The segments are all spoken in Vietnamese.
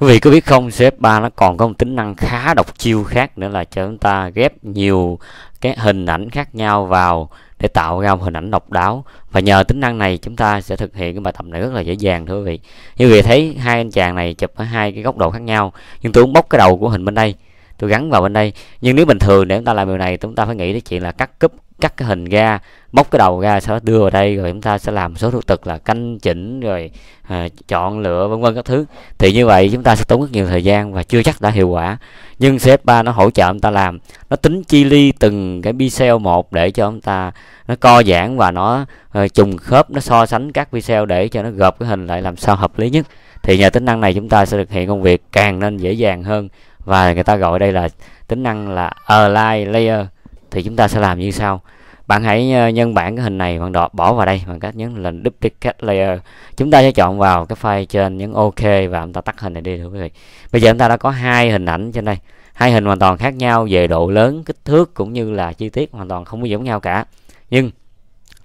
quý vị có biết không CF3 nó còn có một tính năng khá độc chiêu khác nữa là cho chúng ta ghép nhiều cái hình ảnh khác nhau vào để tạo ra một hình ảnh độc đáo và nhờ tính năng này chúng ta sẽ thực hiện cái bài tập này rất là dễ dàng thưa quý vị như quý vị thấy hai anh chàng này chụp ở hai cái góc độ khác nhau nhưng tôi muốn bóc cái đầu của hình bên đây tôi gắn vào bên đây nhưng nếu bình thường để chúng ta làm điều này chúng ta phải nghĩ đến chuyện là cắt cúp cắt cái hình ra bóc cái đầu ra sau đó đưa vào đây rồi chúng ta sẽ làm số thủ tục là canh chỉnh rồi à, chọn lựa vân vân các thứ thì như vậy chúng ta sẽ tốn rất nhiều thời gian và chưa chắc đã hiệu quả nhưng CF3 nó hỗ trợ chúng ta làm nó tính chi ly từng cái pixel một để cho chúng ta nó co giãn và nó à, trùng khớp nó so sánh các pixel để cho nó gộp cái hình lại làm sao hợp lý nhất thì nhờ tính năng này chúng ta sẽ thực hiện công việc càng nên dễ dàng hơn và người ta gọi đây là tính năng là align layer thì chúng ta sẽ làm như sau bạn hãy ờ, nhân bản cái hình này bạn đọt bỏ vào đây bằng cách nhấn là duplicate layer chúng ta sẽ chọn vào cái file trên nhấn ok và chúng ta tắt hình này đi thưa quý vị bây giờ chúng ta đã có hai hình ảnh trên đây hai hình hoàn toàn khác nhau về độ lớn kích thước cũng như là chi tiết hoàn toàn không có giống nhau cả nhưng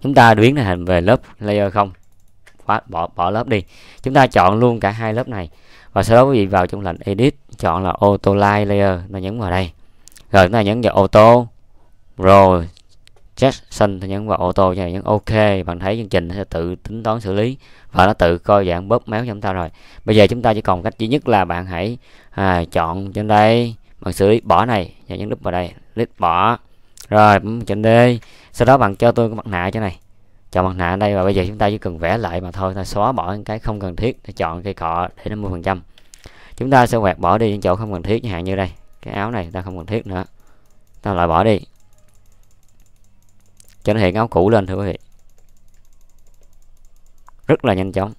chúng ta biến này hình về lớp layer không khóa bỏ bỏ lớp đi chúng ta chọn luôn cả hai lớp này và sau đó quý vị vào trong lệnh edit chọn là auto layer nó nhấn vào đây rồi chúng ta nhấn vào auto rồi xanh thì nhấn vào ô tô cho nhấn OK bạn thấy chương trình nó sẽ tự tính toán xử lý và nó tự coi dạng bóp méo cho chúng ta rồi bây giờ chúng ta chỉ còn cách duy nhất là bạn hãy à, chọn trên đây bạn xử lý bỏ này và nhấn đúp vào đây lít bỏ rồi bấm trên D sau đó bạn cho tôi cái mặt nạ trên này chọn mặt nạ ở đây và bây giờ chúng ta chỉ cần vẽ lại mà thôi ta xóa bỏ những cái không cần thiết để chọn cây cọ để 50 phần trăm chúng ta sẽ quẹt bỏ đi những chỗ không cần thiết chẳng hạn như đây cái áo này ta không cần thiết nữa ta loại bỏ đi cho nó hiện áo cũ lên thưa quý vị rất là nhanh chóng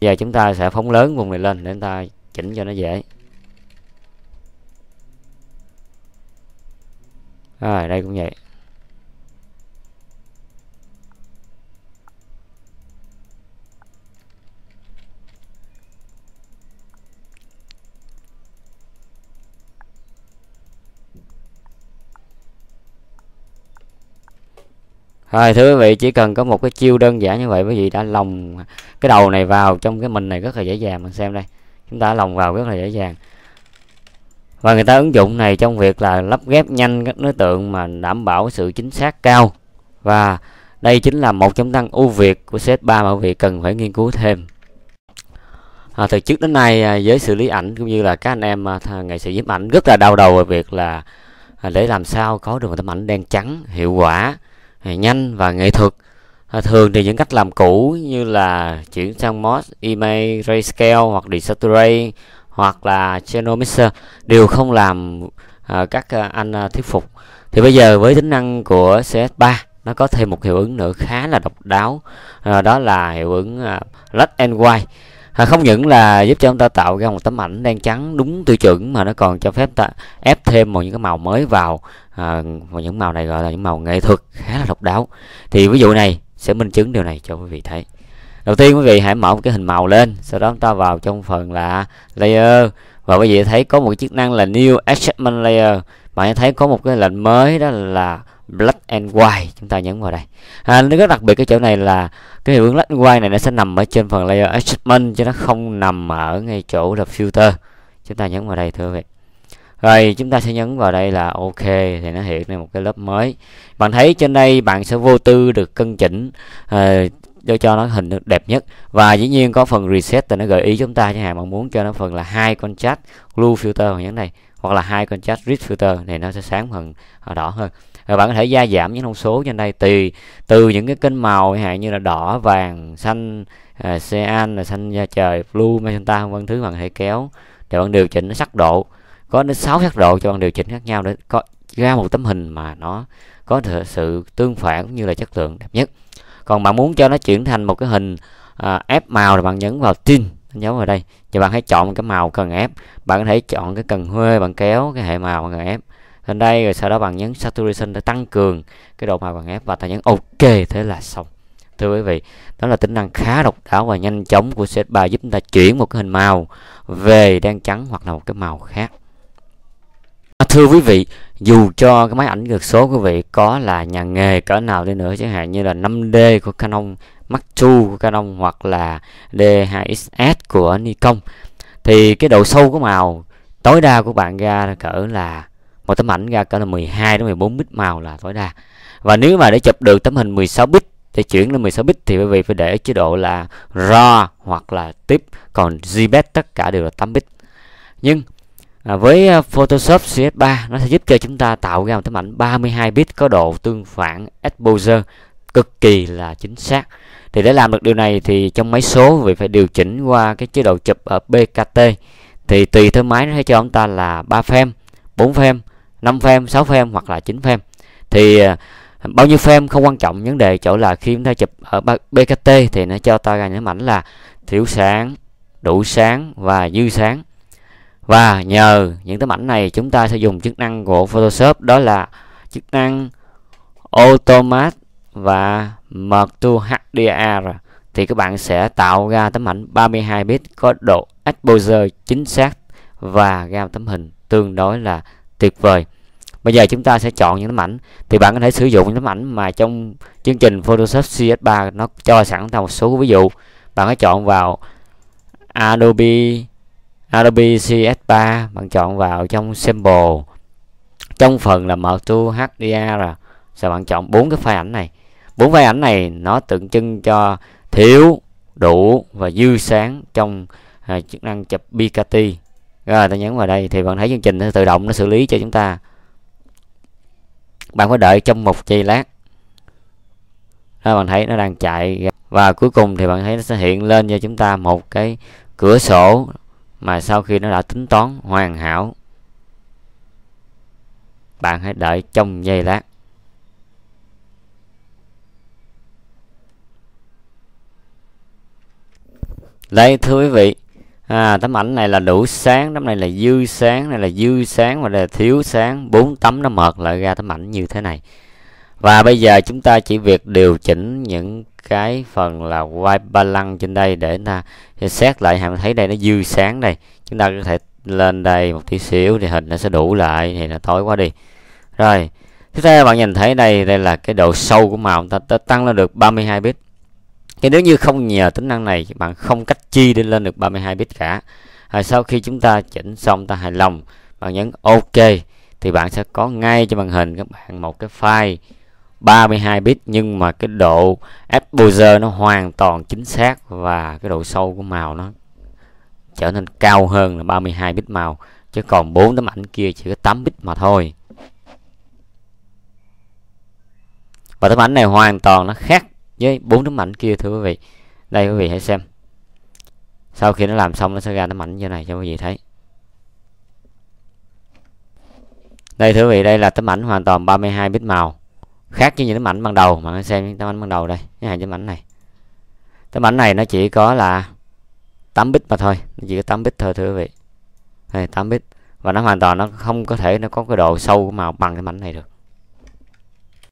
giờ chúng ta sẽ phóng lớn vùng này lên để chúng ta chỉnh cho nó dễ rồi đây cũng vậy Rồi thưa quý vị chỉ cần có một cái chiêu đơn giản như vậy quý vị đã lồng cái đầu này vào trong cái mình này rất là dễ dàng mình xem đây. Chúng ta lồng vào rất là dễ dàng. Và người ta ứng dụng này trong việc là lắp ghép nhanh các đối tượng mà đảm bảo sự chính xác cao. Và đây chính là một trong tăng ưu việt của set 3 mà quý vị cần phải nghiên cứu thêm. À, từ trước đến nay với à, xử lý ảnh cũng như là các anh em à, nghệ sĩ nhiếp ảnh rất là đau đầu về việc là à, để làm sao có được một tấm ảnh đen trắng hiệu quả nhanh và nghệ thuật à, thường thì những cách làm cũ như là chuyển sang mod image grayscale hoặc desaturate hoặc là channel mixer đều không làm à, các à, anh à, thuyết phục thì bây giờ với tính năng của CS3 nó có thêm một hiệu ứng nữa khá là độc đáo à, đó là hiệu ứng à, black and white à, không những là giúp cho chúng ta tạo ra một tấm ảnh đen trắng đúng tiêu chuẩn mà nó còn cho phép ta ép thêm một những cái màu mới vào à, và những màu này gọi là những màu nghệ thuật khá là độc đáo thì ví dụ này sẽ minh chứng điều này cho quý vị thấy đầu tiên quý vị hãy mở một cái hình màu lên sau đó chúng ta vào trong phần là layer và quý vị thấy có một chức năng là new adjustment layer bạn thấy có một cái lệnh mới đó là black and white chúng ta nhấn vào đây à, nó rất đặc biệt cái chỗ này là cái hiệu ứng black and white này nó sẽ nằm ở trên phần layer adjustment cho nó không nằm ở ngay chỗ là filter chúng ta nhấn vào đây thưa quý vị rồi chúng ta sẽ nhấn vào đây là ok thì nó hiện lên một cái lớp mới bạn thấy trên đây bạn sẽ vô tư được cân chỉnh uh, để cho nó hình được đẹp nhất và dĩ nhiên có phần reset thì nó gợi ý chúng ta chẳng hạn bạn muốn cho nó phần là hai con chat glue filter nhấn này hoặc là hai con chat grid filter thì nó sẽ sáng hơn đỏ hơn rồi bạn có thể gia giảm những thông số trên đây tùy từ những cái kênh màu hạn như là đỏ vàng xanh cyan à, là xanh da trời blue magenta vân thứ bạn có thể kéo để bạn điều chỉnh sắc độ có đến 6 sắc độ cho bạn điều chỉnh khác nhau để có ra một tấm hình mà nó có sự tương phản cũng như là chất lượng đẹp nhất còn bạn muốn cho nó chuyển thành một cái hình uh, à, ép màu thì bạn nhấn vào tin dấu vào đây và bạn hãy chọn cái màu cần ép bạn có thể chọn cái cần huê bạn kéo cái hệ màu cần ép lên đây rồi sau đó bạn nhấn saturation để tăng cường cái độ màu cần ép và ta nhấn ok thế là xong thưa quý vị đó là tính năng khá độc đáo và nhanh chóng của CS3 giúp chúng ta chuyển một cái hình màu về đen trắng hoặc là một cái màu khác à, thưa quý vị dù cho cái máy ảnh ngược số quý vị có là nhà nghề cỡ nào đi nữa chẳng hạn như là 5D của Canon Mark II của Canon hoặc là D2XS của Nikon thì cái độ sâu của màu tối đa của bạn ra cỡ là một tấm ảnh ra cỡ là 12 đến 14 bit màu là tối đa và nếu mà để chụp được tấm hình 16 bit để chuyển lên 16 bit thì quý vị phải để chế độ là RAW hoặc là tiếp còn JPEG tất cả đều là 8 bit nhưng à, với à, Photoshop CS3 nó sẽ giúp cho chúng ta tạo ra một tấm ảnh 32 bit có độ tương phản exposure cực kỳ là chính xác thì để làm được điều này thì trong máy số vị phải điều chỉnh qua cái chế độ chụp ở BKT thì tùy theo máy nó sẽ cho ông ta là 3 frame 4 frame 5 frame 6 frame hoặc là 9 frame thì à, bao nhiêu frame không quan trọng vấn đề chỗ là khi chúng ta chụp ở BKT thì nó cho ta ra những ảnh là thiểu sáng đủ sáng và dư sáng và nhờ những tấm ảnh này chúng ta sẽ dùng chức năng của Photoshop đó là chức năng Automat và MQ-HDR thì các bạn sẽ tạo ra tấm ảnh 32 bit có độ exposure chính xác và gam tấm hình tương đối là tuyệt vời. Bây giờ chúng ta sẽ chọn những tấm ảnh thì bạn có thể sử dụng những tấm ảnh mà trong chương trình Photoshop CS3 nó cho sẵn ta một số ví dụ. Bạn có chọn vào Adobe Adobe CS3 bạn chọn vào trong sample trong phần là mở tu HDR rồi bạn chọn bốn cái file ảnh này bốn vai ảnh này nó tượng trưng cho thiếu đủ và dư sáng trong à, chức năng chụp BKT. rồi ta nhấn vào đây thì bạn thấy chương trình nó tự động nó xử lý cho chúng ta bạn phải đợi trong một giây lát đó bạn thấy nó đang chạy và cuối cùng thì bạn thấy nó sẽ hiện lên cho chúng ta một cái cửa sổ mà sau khi nó đã tính toán hoàn hảo bạn hãy đợi trong giây lát đây thưa quý vị à, tấm ảnh này là đủ sáng tấm này là dư sáng này là dư sáng và là thiếu sáng bốn tấm nó mệt lại ra tấm ảnh như thế này và bây giờ chúng ta chỉ việc điều chỉnh những cái phần là white balance trên đây để ta xét lại hàm thấy đây nó dư sáng đây chúng ta có thể lên đây một tí xíu thì hình nó sẽ đủ lại thì là tối quá đi rồi tiếp theo bạn nhìn thấy đây đây là cái độ sâu của màu ta, ta tăng lên được 32 bit nhưng nếu như không nhờ tính năng này bạn không cách chi để lên được 32 bit cả rồi sau khi chúng ta chỉnh xong ta hài lòng bạn nhấn ok thì bạn sẽ có ngay cho màn hình các bạn một cái file 32 bit nhưng mà cái độ exposure nó hoàn toàn chính xác và cái độ sâu của màu nó trở nên cao hơn là 32 bit màu chứ còn bốn tấm ảnh kia chỉ có 8 bit mà thôi và tấm ảnh này hoàn toàn nó khác với bốn tấm ảnh kia thưa quý vị đây quý vị hãy xem sau khi nó làm xong nó sẽ ra tấm ảnh như này cho quý vị thấy đây thưa quý vị đây là tấm ảnh hoàn toàn 32 bit màu khác với những tấm ảnh ban đầu mà xem tấm ảnh ban đầu đây cái hàng tấm ảnh này tấm ảnh này nó chỉ có là 8 bit mà thôi nó chỉ có 8 bit thôi thưa quý vị đây, 8 bit và nó hoàn toàn nó không có thể nó có cái độ sâu của màu bằng cái ảnh này được